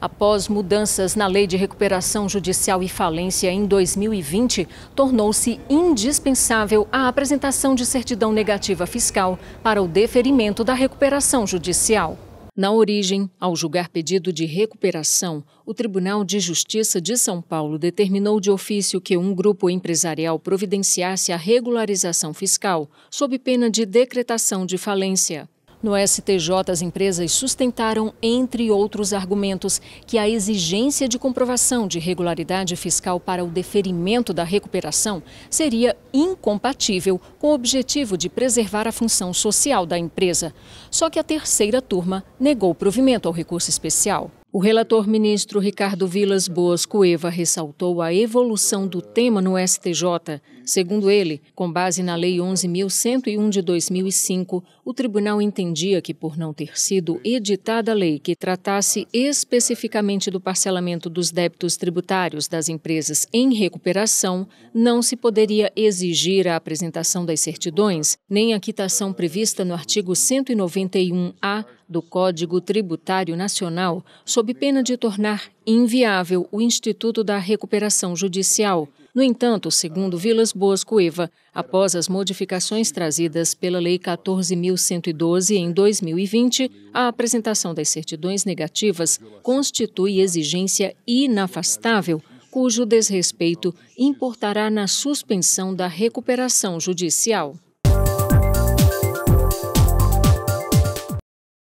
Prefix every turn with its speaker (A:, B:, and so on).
A: após mudanças na Lei de Recuperação Judicial e Falência em 2020, tornou-se indispensável a apresentação de certidão negativa fiscal para o deferimento da recuperação judicial. Na origem, ao julgar pedido de recuperação, o Tribunal de Justiça de São Paulo determinou de ofício que um grupo empresarial providenciasse a regularização fiscal, sob pena de decretação de falência. No STJ, as empresas sustentaram, entre outros argumentos, que a exigência de comprovação de regularidade fiscal para o deferimento da recuperação seria incompatível com o objetivo de preservar a função social da empresa. Só que a terceira turma negou provimento ao recurso especial. O relator ministro Ricardo Vilas Boas Cueva ressaltou a evolução do tema no STJ. Segundo ele, com base na Lei 11.101 de 2005, o tribunal entendia que, por não ter sido editada a lei que tratasse especificamente do parcelamento dos débitos tributários das empresas em recuperação, não se poderia exigir a apresentação das certidões, nem a quitação prevista no artigo 191-A do Código Tributário Nacional, sob pena de tornar inviável o Instituto da Recuperação Judicial. No entanto, segundo Vilas Boas Cueva, após as modificações trazidas pela Lei 14.112 em 2020, a apresentação das certidões negativas constitui exigência inafastável cujo desrespeito importará na suspensão da recuperação judicial.